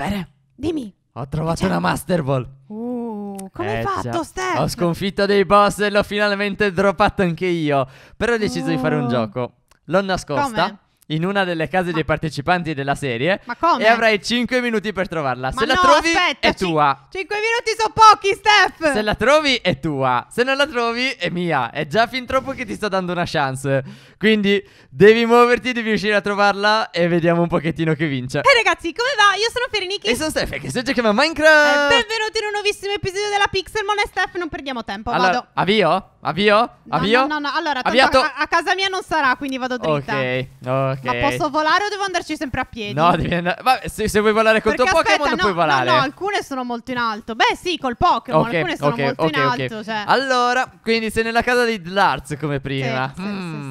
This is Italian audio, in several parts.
Vere, Dimmi. Ho trovato una Master Ball. Uh, come hai Eh, già. fatto, Steph? Ho sconfitto dei boss e l'ho finalmente droppato anche io. Però ho deciso di fare un uh. gioco. L'ho nascosta. Come? in una delle case dei partecipanti della serie. Ma come? E avrai 5 minuti per trovarla. Ma se no, la trovi, aspetta, è tua. 5 minuti sono pochi, Steph. Se la trovi, è tua. Se non la trovi, è mia. È già fin troppo che ti sto dando una chance. Quindi devi muoverti, devi riuscire a trovarla. E vediamo un pochettino che vince. E eh, ragazzi, come va? Io sono Ferenichi. E sono Steph. Che si chiama Minecraft. E eh, benvenuti in un nuovissimo episodio della Pixelmon. E Steph, non perdiamo tempo. Allora, vado. Avvio? Avvio? No, avvio? No, no, no. Allora, a, a, casa mia non sarà, quindi vado dritta. Ok, ok perché... Ma posso volare o devo andarci sempre a piedi? No, devi andare... Vabbè, se, se vuoi volare contro perché, Pokémon aspetta, no, puoi volare. No, no, alcune sono molto in alto. Beh, sì, col Pokémon, okay, alcune sono okay, molto okay, in alto, cioè. Allora, quindi sei nella casa di Dlarz come prima. Sì, mm. sì, sì. Mm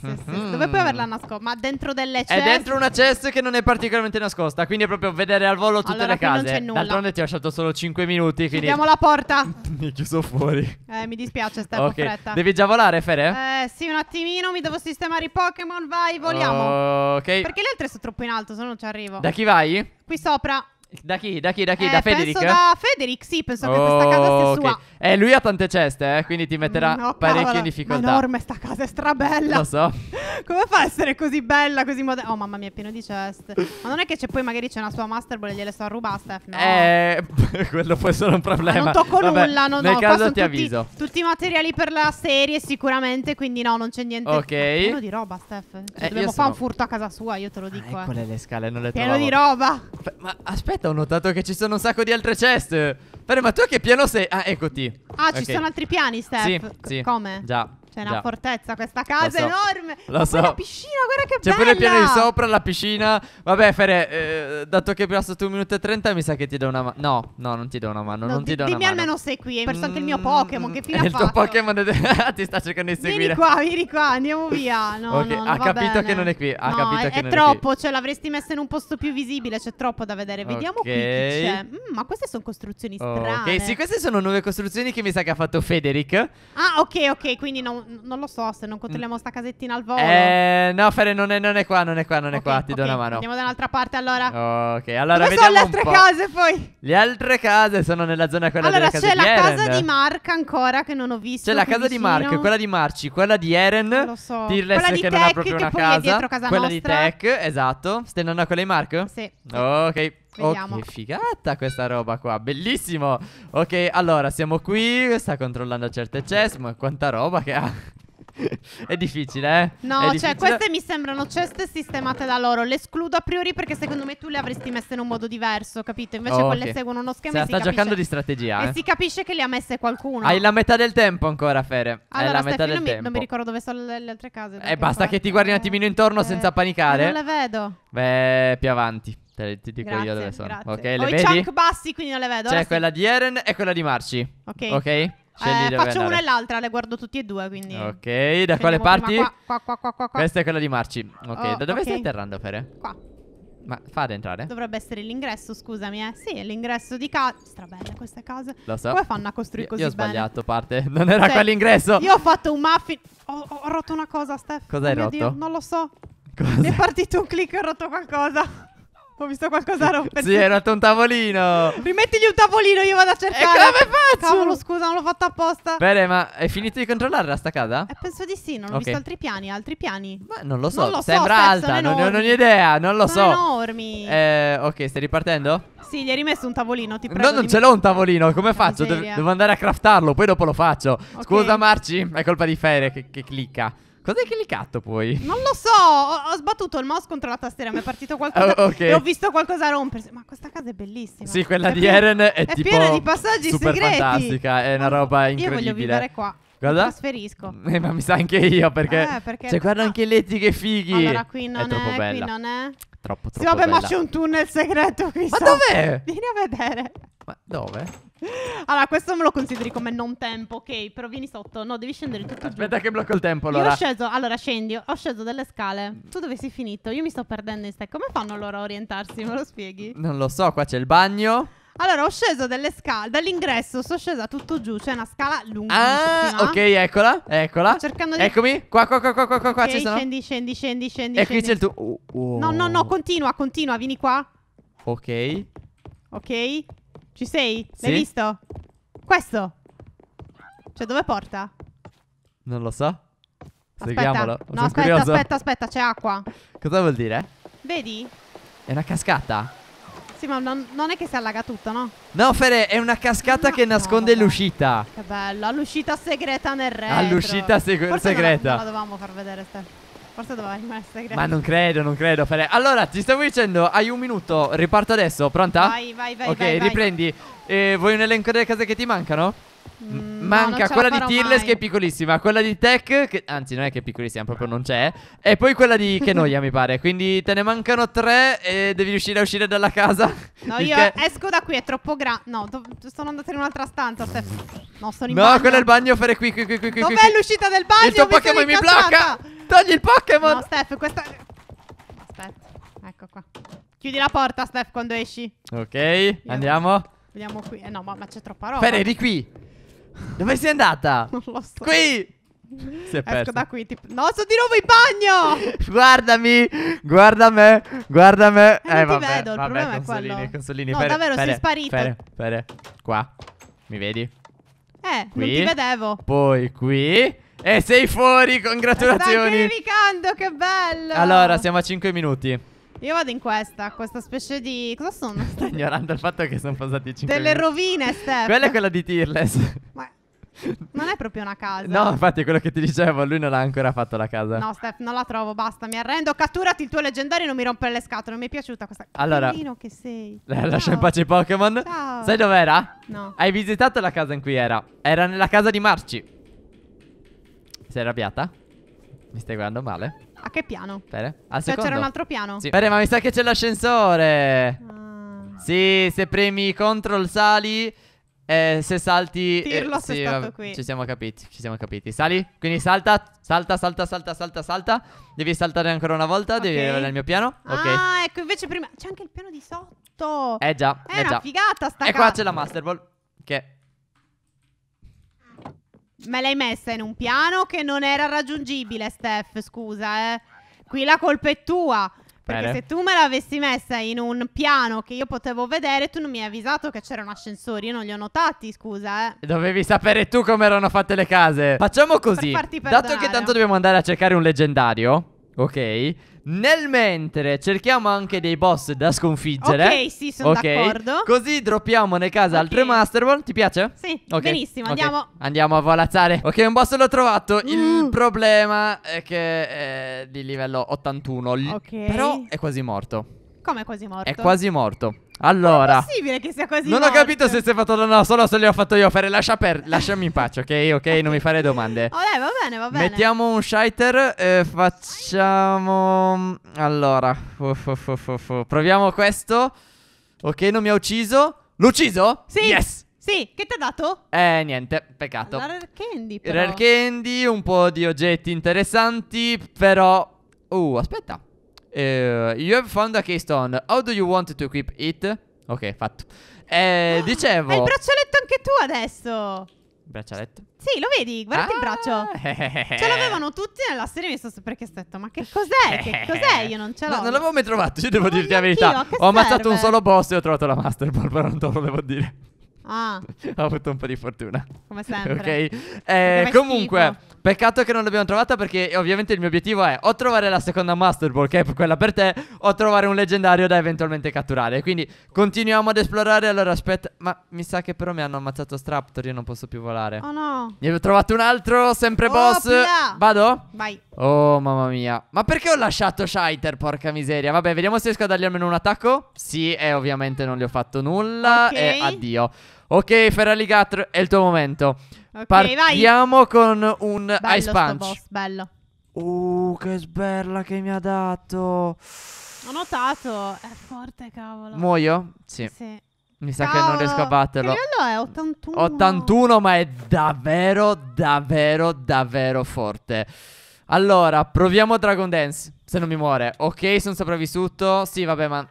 sì, sì. Mm-hmm. Dove puoi averla nascosta? Ma dentro delle ceste? È dentro una cesta che non è particolarmente nascosta. Quindi è proprio vedere al volo tutte allora, le case. Non c'è nulla. D'altronde ti ho lasciato solo 5 minuti. Chiudiamo la porta. mi è chiuso fuori. Eh, mi dispiace, Stefano. Ok. Fretta. Devi già volare, Fere? Eh, sì, un attimino. Mi devo sistemare i Pokémon. Vai, voliamo. Ok. Perché le altre sono troppo in alto, se no non ci arrivo. Da chi vai? Qui sopra. Da chi? Da chi? Da chi? Eh, da Federic? da Federic, sì, penso che questa casa sia oh, sua. Eh, lui ha tante ceste, eh, quindi ti metterà no, parecchio in difficoltà. Ma è enorme, sta casa è strabella. Lo so. Come fa a essere così bella, così moderna? Oh, mamma mia, è pieno di ceste. ma non è che c'è poi magari c'è una sua master ball e gliele sto a rubare, Steph? No. Eh, quello può essere un problema. Ma non tocco Vabbè, nulla, no, nel no. caso ti tutti, avviso. Tutti i materiali per la serie sicuramente, quindi no, non c'è niente. Ok. Pieno di roba, Steph. Cioè, eh, dobbiamo fare un furto a casa sua, io te lo dico. Ah, eh. le scale, non le pieno trovo. Pieno di roba. Ma aspetta aspetta, ho notato che ci sono un sacco di altre chest. Ma tu a che piano sei? Ah, eccoti. Ah, ci okay. sono altri piani, Steph. Sì, sì. Come? Già. C'è una Già. fortezza, questa casa so. enorme. Lo so. La piscina, guarda che C'è bella. C'è pure il piano di sopra, la piscina. Vabbè, Fere, eh, dato che è passato un minuto e trenta, mi sa che ti do una mano. No, no, non ti do una mano. No, non ti do dimmi una mano. almeno sei qui. Hai perso anche il mio mm, Pokémon. Che fine eh, ha fatto? Il tuo Pokémon ti sta cercando di seguire. Vieni qua, vieni qua, andiamo via. No, okay. no, ha capito bene. che non è qui. Ha no, capito è, che è non troppo. È cioè, l'avresti messa in un posto più visibile. C'è troppo da vedere. Vediamo okay. qui chi c'è. Mm, ma queste sono costruzioni strane. Ok, sì, queste sono nuove costruzioni che mi sa che ha fatto Federic. Ah, ok, ok. Quindi non non, lo so se non controlliamo mm. sta casettina al volo. Eh, no, Fere, non è, non è qua, non è qua, non okay, è qua. Ti okay. do una mano. Andiamo da un'altra parte allora. Ok, allora Dove vediamo. sono le altre case poi? Le altre case sono nella zona quella allora, della casa di Allora c'è la casa di Mark ancora che non ho visto. C'è la casa vicino. di Mark, quella di Marci, quella di Eren. Non lo so. Dirles quella di che Tech, non ha proprio che una poi casa. È dietro casa quella nostra. di Tech, esatto. Stai andando a quella di Mark? Sì. Ok. Vediamo. che figata questa roba qua, bellissimo Ok, allora, siamo qui, sta controllando certe chest, ma quanta roba che ha è difficile, eh? No, cioè, difficile. cioè, queste mi sembrano ceste sistemate da loro. Le escludo a priori perché secondo me tu le avresti messe in un modo diverso, capito? Invece oh, quelle seguono uno schema. Se sta capisce... giocando di strategia. E eh. si capisce che le ha messe qualcuno. Hai la metà del tempo ancora, Fere. Allora, Hai la metà del mi... tempo. Non mi ricordo dove sono le, le altre case. E eh, basta che ti guardi un attimino intorno eh, senza panicare. Non le vedo. Beh, più avanti. Te, ti dico grazie, io dove sono. Grazie. Ok, Ho le i chunk bassi, quindi non le vedo. C'è sì. quella di Eren e quella di Marci. Ok. Ok. Eh, faccio andare. una e l'altra, le guardo tutti e due. Quindi... Ok, da quale parti? Qua, qua, qua, qua, qua, Questa è quella di Marci. Ok, oh, da dove okay. stai atterrando, Fere? Qua. Ma fa ad entrare? Dovrebbe essere l'ingresso, scusami, eh. Sì, l'ingresso di casa. Strabelle questa casa. Lo so. Come fanno a costruire così io, io bene? ho sbagliato parte. Non era sì. quell'ingresso. Io ho fatto un muffin. Ho, ho rotto una cosa, Steph. Cos'hai oh, rotto? Dio, non lo so. Cos'è? Mi è partito un click e ho rotto qualcosa. Ho visto qualcosa rompere. Sì, è nato un tavolino. Rimettigli un tavolino, io vado a cercare. E come faccio? Cavolo, scusa, non l'ho fatto apposta. Bene, ma hai finito di controllare la staccata? Eh, penso di sì, non ho okay. visto altri piani, altri piani. Ma non lo so, non lo sembra so, alta, non, non, ho idea, non lo sono so. enormi. Eh, ok, stai ripartendo? Sì, gli hai rimesso un tavolino, ti prego. No, non ce l'ho un tavolino, come faccio? Devo, devo andare a craftarlo, poi dopo lo faccio. Okay. Scusa Marci, è colpa di Fere che, che clicca. Cos'hai cliccato poi? Non lo so, ho, ho, sbattuto il mouse contro la tastiera, mi è partito qualcosa oh, okay. e ho visto qualcosa rompersi. Ma questa casa è bellissima. Sì, quella è di Eren è, è tipo piena di passaggi super segreti. fantastica, è una roba incredibile. Io voglio vivere qua. Guarda. trasferisco. Eh, ma mi sa anche io perché, eh, perché Cioè, guarda no. anche i letti che fighi. Allora qui non è, è qui non è. Troppo, troppo. Sì, vabbè, bella. ma c'è un tunnel segreto qui. Ma sotto. dov'è? Vieni a vedere. Ma dove? Allora, questo me lo consideri come non tempo, ok? Però vieni sotto. No, devi scendere tutto Aspetta giù. Aspetta che blocco il tempo, allora. Io ho sceso... Allora, scendi. Ho sceso delle scale. Tu dove sei finito? Io mi sto perdendo in ste... Come fanno loro a orientarsi? Me lo spieghi? Non lo so, qua c'è il bagno. Allora, ho sceso delle scale. Dall'ingresso sono scesa tutto giù. C'è una scala lunga. Ah, ok, eccola. Eccola. Sto cercando di. Eccomi. Qua, qua, qua, qua, qua, qua. Okay, ci sono. Scendi, scendi, scendi, scendi. E qui c'è il tuo. Oh, oh. No, no, no. Continua, continua. Vieni qua. Ok. Ok. Ci sei? Sì. L'hai visto? Questo. Cioè, dove porta? Non lo so. Seguiamolo. No, aspetta, aspetta, aspetta, aspetta. C'è acqua. Cosa vuol dire? Vedi? È una cascata ragazzi, ma non, non, è che si allaga tutto, no? No, Fede, è una cascata no, che nasconde no, l'uscita. Che bello, all'uscita segreta nel retro. All'uscita seg segreta. Non la, non la dovevamo far vedere, Stefano. Forse doveva rimanere segreto. Ma non credo, non credo, Fede. Allora, ti stavo dicendo, hai un minuto, riparto adesso, pronta? Vai, vai, vai. Ok, vai, riprendi. Vai. Eh, vuoi un elenco delle cose che ti mancano? Mm manca quella di Tirles mai. che è piccolissima, quella di Tech che anzi non è che è piccolissima, proprio non c'è, e poi quella di che noia mi pare. Quindi te ne mancano tre e devi riuscire a uscire dalla casa. No, io che... esco da qui, è troppo grande. No, sono andata in un'altra stanza, Steph. No, sono in No, bagno. quello è il bagno, fare qui qui qui qui qui. Dov'è qui? l'uscita del bagno? Il tuo Pokémon mi blocca. Togli il Pokémon. No, Steph, questa Aspetta. Ecco qua. Chiudi la porta, Steph, quando esci. Ok, io andiamo. Vediamo qui. Eh no, ma, ma c'è troppa roba. Ferri, di qui. Dove sei andata? Non lo so. Qui! Si è Esco da qui. Ti... No, sono di nuovo in bagno. Guardami, guarda me, guarda me. Eh, eh non vabbè, ti vedo. Il vabbè, problema consolini, è quello. Consolini, no, fere, davvero, fere, sei sparito. Fere, pere. qua. Mi vedi? Eh, qui. non ti vedevo. Poi qui. E sei fuori, congratulazioni. Stai criticando, che bello. Allora, siamo a 5 minuti. Io vado in questa, questa specie di... Cosa sono? Sta ignorando il fatto che sono passati 5 Delle minuti. rovine, Steph. Quella è quella di Tearless. Ma non è proprio una casa. No, infatti è quello che ti dicevo, lui non ha ancora fatto la casa. No, Steph, non la trovo, basta, mi arrendo. Catturati il tuo leggendario e non mi rompere le scatole, non mi è piaciuta questa... Allora... che sei. Eh, lascia in pace i Pokémon. Ciao. Sai dov'era? No. Hai visitato la casa in cui era? Era nella casa di Marci. Sei arrabbiata? Mi stai guardando male? A che piano? Bene. Al cioè, c'era un altro piano? Sì. Bene, ma mi sa che c'è l'ascensore. Ah. Sì, se premi control sali. Eh, se salti. Eh, Tirlo eh, sì, vabbè, qui. Ci siamo capiti. Ci siamo capiti. Sali. Quindi salta. Salta, salta, salta, salta, salta. Devi saltare ancora una volta. Okay. Devi andare al mio piano. ok. Ah, ecco, invece prima. C'è anche il piano di sotto. Eh già. È eh, una già. figata sta E qua c'è la Master Ball. Che Me l'hai messa in un piano che non era raggiungibile, Steph, scusa, eh. Qui la colpa è tua. Perché Bene. se tu me l'avessi messa in un piano che io potevo vedere, tu non mi hai avvisato che c'erano ascensori. Io non li ho notati, scusa, eh. Dovevi sapere tu come erano fatte le case. Facciamo così. Per Dato che tanto dobbiamo andare a cercare un leggendario, ok? Nel mentre cerchiamo anche dei boss da sconfiggere. Ok, sì, sono okay. d'accordo. Così droppiamo nel casa okay. altre Master Ball. Ti piace? Sì, okay. benissimo, andiamo. Andiamo a volazzare. Ok, un boss l'ho trovato. Mm. Il problema è che è di livello 81. ok. Però è quasi morto. Come quasi morto? È quasi morto. Allora, è possibile che sia quasi non morto? ho capito se si è fatto da no, solo se le ho fatto io fare. Lascia per, lasciami in pace, ok? Ok, non mi fare domande. Vabbè, oh, va bene, va bene. Mettiamo un shiter e facciamo. Allora, uff, uff, uff, proviamo questo. Ok, non mi ha ucciso. L'ho ucciso? Sì. Yes. Sì, che ti ha dato? Eh, niente, peccato. La rare candy, però. Rare candy, un po' di oggetti interessanti, però... Uh, aspetta. Uh, you have found a keystone. How do you want to equip it? Ok, fatto. Eh, ah, dicevo. Hai il braccialetto anche tu adesso. Braccialetto? Sì, lo vedi, guardate ah, il braccio. Ah. ce l'avevano tutti nella serie, mi sono perché stetta, ma che cos'è? che cos'è? Io non ce l'ho. No, non l'avevo mai trovato, io devo dirti la verità. Ho ammazzato un solo boss e ho trovato la Master Ball, però non te lo devo dire. Ah. Ho avuto un po' di fortuna. Come sempre. ok. Eh, comunque, schifo. peccato che non l'abbiamo trovata perché ovviamente il mio obiettivo è o trovare la seconda Master Ball, che è quella per te, o trovare un leggendario da eventualmente catturare. Quindi continuiamo ad esplorare. Allora, aspetta. Ma mi sa che però mi hanno ammazzato Straptor. Io non posso più volare. Oh no. Ne ho trovato un altro, sempre oh, boss. Pia. Vado? Vai. Oh mamma mia Ma perché ho lasciato Shiter porca miseria Vabbè vediamo se riesco a dargli almeno un attacco Sì e eh, ovviamente non gli ho fatto nulla okay. E addio Ok Ferraligatr è il tuo momento okay, Partiamo vai. con un bello Ice Punch boss, bello Uh che sberla che mi ha dato Ho notato È forte cavolo Muoio? Sì, sì. Mi sa Cavolo. che non riesco a batterlo. Che livello è? 81. 81, ma è davvero, davvero, davvero forte. Allora, proviamo Dragon Dance. Se non mi muore. Ok, sono sopravvissuto. Sì, vabbè, ma...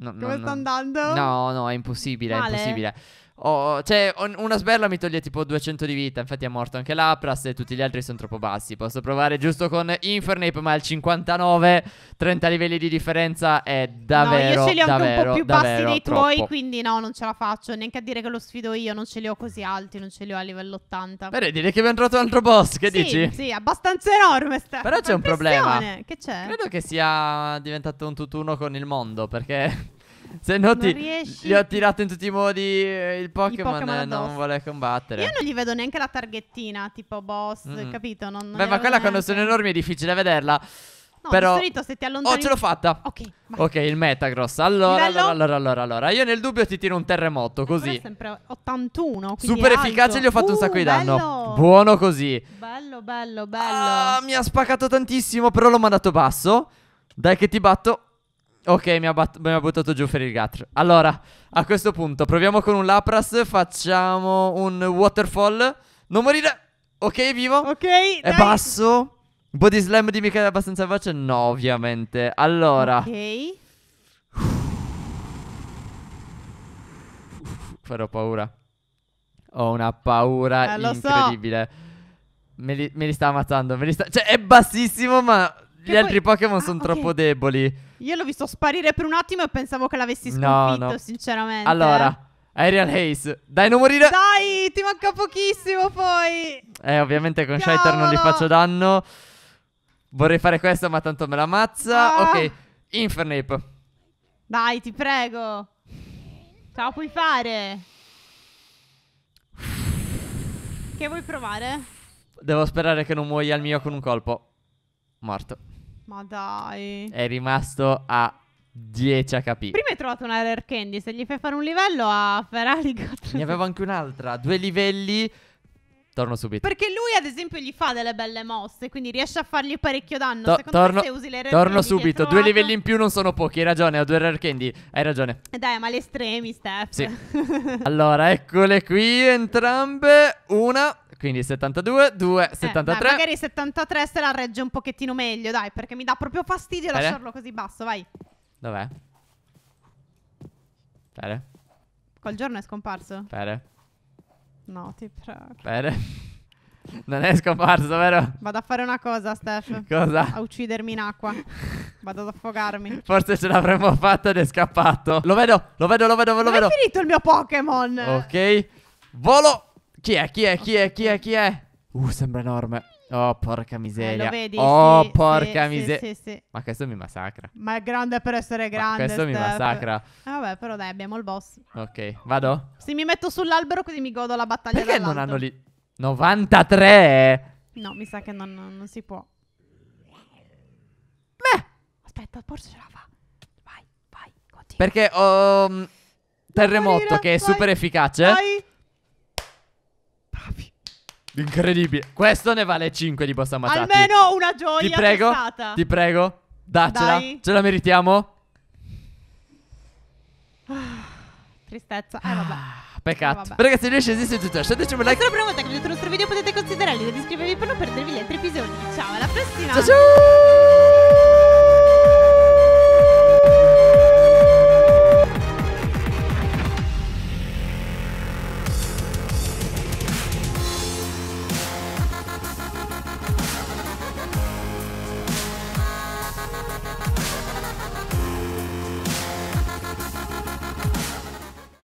No, Come no, sta no. andando? No, no, è impossibile, Male. è impossibile. Oh, cioè, on- una sberla mi toglie tipo 200 di vita. Infatti è morto anche l'Apras e tutti gli altri sono troppo bassi. Posso provare giusto con Infernape, ma al 59, 30 livelli di differenza è davvero. No, io ce li ho davvero, un po' più bassi dei tuoi, troppo. quindi no, non ce la faccio. Neanche a dire che lo sfido io, non ce li ho così alti, non ce li ho a livello 80. Bene, direi che abbiamo trovato un altro boss, che sì, dici? Sì, abbastanza enorme sta. Però c'è un problema. Che c'è? Credo che sia diventato un tutt'uno con il mondo, perché... Se no, ti, riesci. gli ho tirato in tutti i modi eh, il Pokémon, eh, non vuole combattere. Io non gli vedo neanche la targhettina, tipo boss, Mm. capito? Non, non Beh, ma gliela vedo quella quando sono enormi è difficile vederla. No, però- solito se ti allontani... Oh, ce l'ho fatta. Ok, vai. Ok, il Metagross. Allora, Livello? allora, allora, allora, allora. Io nel dubbio ti tiro un terremoto, così. è sempre 81, Super è alto. efficace, gli ho fatto un sacco di uh, danno. bello. Buono così. Bello, bello, bello. Ah, mi ha spaccato tantissimo, però l'ho mandato basso. Dai che ti batto. Ok, mi ha, bat- mi ha buttato giù Ferilgatr. Allora, a questo punto, proviamo con un Lapras. Facciamo un Waterfall. Non morire. Ok, vivo. Ok. È dai. basso. Body slam di mica abbastanza veloce? No, ovviamente. Allora. Ok. Farò paura. Ho una paura eh, incredibile. So. Me, li, me, li, sta ammazzando. Me li sta... Cioè, è bassissimo, ma gli poi... altri Pokémon ah, sono okay. troppo deboli. Io l'ho visto sparire per un attimo e pensavo che l'avessi sconfitto, no, no. sinceramente. Allora, Aerial Haze. Dai, non morire. Dai, ti manca pochissimo poi. Eh, ovviamente con Cavolo. Shiter non gli faccio danno. Vorrei fare questa, ma tanto me la ammazza. Ah. Ok, Infernape. Dai, ti prego. Ce la puoi fare. Che vuoi provare? Devo sperare che non muoia il mio con un colpo. Morto. Ma dai. È rimasto a 10 HP. Prima hai trovato una rare candy, se gli fai fare un livello a Ferrari Ne avevo anche un'altra, due livelli. Torno subito. Perché lui ad esempio gli fa delle belle mosse, quindi riesce a fargli parecchio danno. To- Secondo torno, se usi le rare Torno subito, due livelli in più non sono pochi, hai ragione, ho due rare candy, hai ragione. Eh, dai, ma le estremi, Steph. Sì. allora, eccole qui entrambe, una quindi 72, 2, 73. Eh, beh, magari 73 se la regge un pochettino meglio, dai, perché mi dà proprio fastidio Fere. lasciarlo così basso, vai. Dov'è? Pere. Col giorno è scomparso? Pere. No, ti prego. Pere. Non è scomparso, vero? Vado a fare una cosa, Steph. Cosa? A uccidermi in acqua. Vado ad affogarmi. Forse ce l'avremmo fatta ed è scappato. Lo vedo, lo vedo, lo vedo, lo vedo. Ma È finito il mio Pokémon. Ok. Volo. Chi è? Chi è? Chi è? Chi è? Chi è? Uh, sembra enorme. Oh, porca miseria. Eh, lo vedi? Oh, sì, porca sì, miseria. Sì, Ma questo mi massacra. Ma è grande per essere grande. Ma questo step. mi massacra. Eh, vabbè, però dai, abbiamo il boss. Ok, vado? Sì, mi metto sull'albero così mi godo la battaglia Perché non hanno lì... 93? No, mi sa che non, non si può. Beh! Aspetta, forse ce la fa. Vai, vai, continua. Perché ho... Um, terremoto morire, che è vai. super efficace. Vai! Incredibile. Questo ne vale 5 di bossa ammazzati. Almeno una gioia. Ti prego. Ti prego. Dacela. Dai. Ce la meritiamo. Ah, tristezza. Eh, vabbè. Ah, peccato. vabbè. Ragazzi, noi scesi su tutto. Lasciateci un like. Se è la prima volta che vedete il nostro video potete considerarli ed iscrivervi per non perdervi gli altri episodi. Ciao, alla prossima. Ciao ciao.